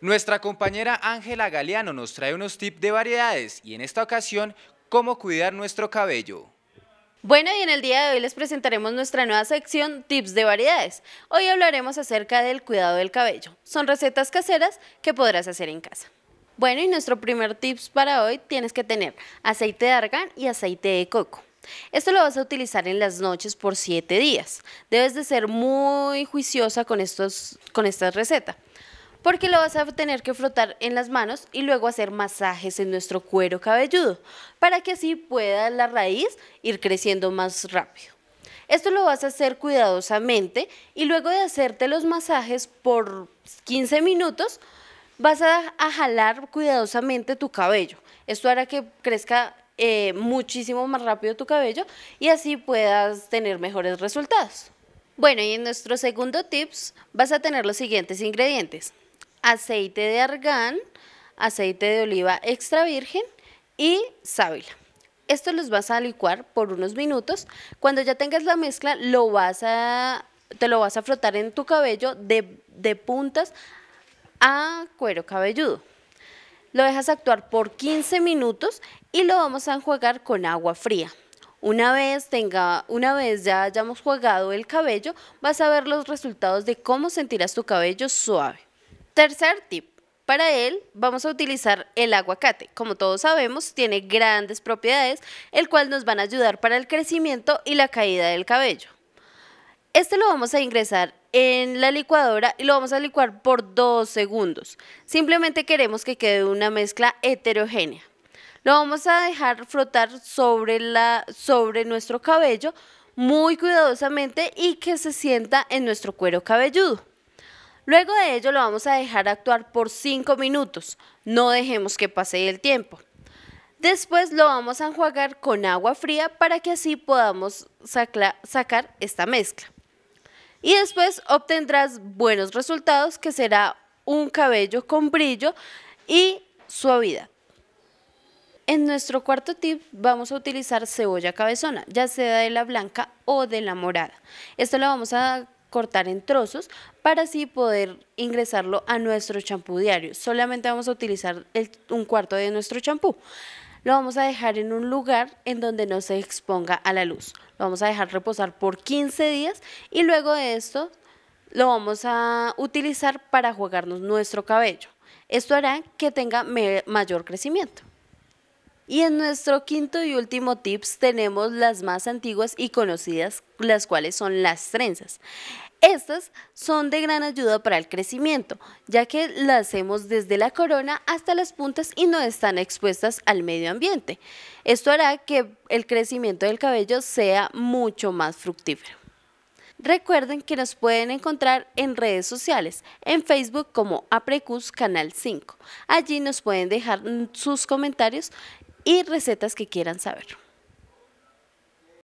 Nuestra compañera Ángela Galeano nos trae unos tips de variedades y en esta ocasión, cómo cuidar nuestro cabello. Bueno, y en el día de hoy les presentaremos nuestra nueva sección Tips de variedades. Hoy hablaremos acerca del cuidado del cabello. Son recetas caseras que podrás hacer en casa. Bueno, y nuestro primer tips para hoy tienes que tener aceite de argán y aceite de coco. Esto lo vas a utilizar en las noches por 7 días. Debes de ser muy juiciosa con, estos, con esta receta porque lo vas a tener que frotar en las manos y luego hacer masajes en nuestro cuero cabelludo para que así pueda la raíz ir creciendo más rápido. Esto lo vas a hacer cuidadosamente y luego de hacerte los masajes por 15 minutos vas a, jalar cuidadosamente tu cabello. Esto hará que crezca eh, muchísimo más rápido tu cabello y así puedas tener mejores resultados. Bueno, y en nuestro segundo tips vas a tener los siguientes ingredientes aceite de argán, aceite de oliva extra virgen y sábila. Esto los vas a licuar por unos minutos. Cuando ya tengas la mezcla, lo vas a, te lo vas a frotar en tu cabello de, puntas a cuero cabelludo. Lo dejas actuar por 15 minutos y lo vamos a enjuagar con agua fría. Una vez, tenga, una vez ya hayamos jugado el cabello, vas a ver los resultados de cómo sentirás tu cabello suave. Tercer tip. Para él vamos a utilizar el aguacate. Como todos sabemos, tiene grandes propiedades, el cual nos van a ayudar para el crecimiento y la caída del cabello. Este lo vamos a ingresar en la licuadora y lo vamos a licuar por 2 segundos. Simplemente queremos que quede una mezcla heterogénea. Lo vamos a dejar frotar sobre, la, sobre nuestro cabello muy cuidadosamente y que se sienta en nuestro cuero cabelludo. Luego de ello lo vamos a dejar actuar por 5 minutos, no dejemos que pase el tiempo. Después lo vamos a enjuagar con agua fría para que así podamos sacar esta mezcla. Y después obtendrás buenos resultados que será un cabello con brillo y suavidad. En nuestro cuarto tip vamos a utilizar cebolla cabezona, ya sea de la blanca o de la morada. Esto lo vamos a cortar en trozos para así poder ingresarlo a nuestro champú diario. Solamente vamos a utilizar el, un cuarto de nuestro champú. Lo vamos a dejar en un lugar en donde no se exponga a la luz. Lo vamos a dejar reposar por 15 días y luego de esto lo vamos a utilizar para jugarnos nuestro cabello. Esto hará que tenga mayor crecimiento. Y en nuestro quinto y último tips tenemos las más antiguas y conocidas, las cuales son las trenzas. Estas son de gran ayuda para el crecimiento, ya que las hacemos desde la corona hasta las puntas y no están expuestas al medio ambiente. Esto hará que el crecimiento del cabello sea mucho más fructífero. Recuerden que nos pueden encontrar en redes sociales, en Facebook como Aprecus Canal 5. Allí nos pueden dejar sus comentarios y recetas que quieran saber.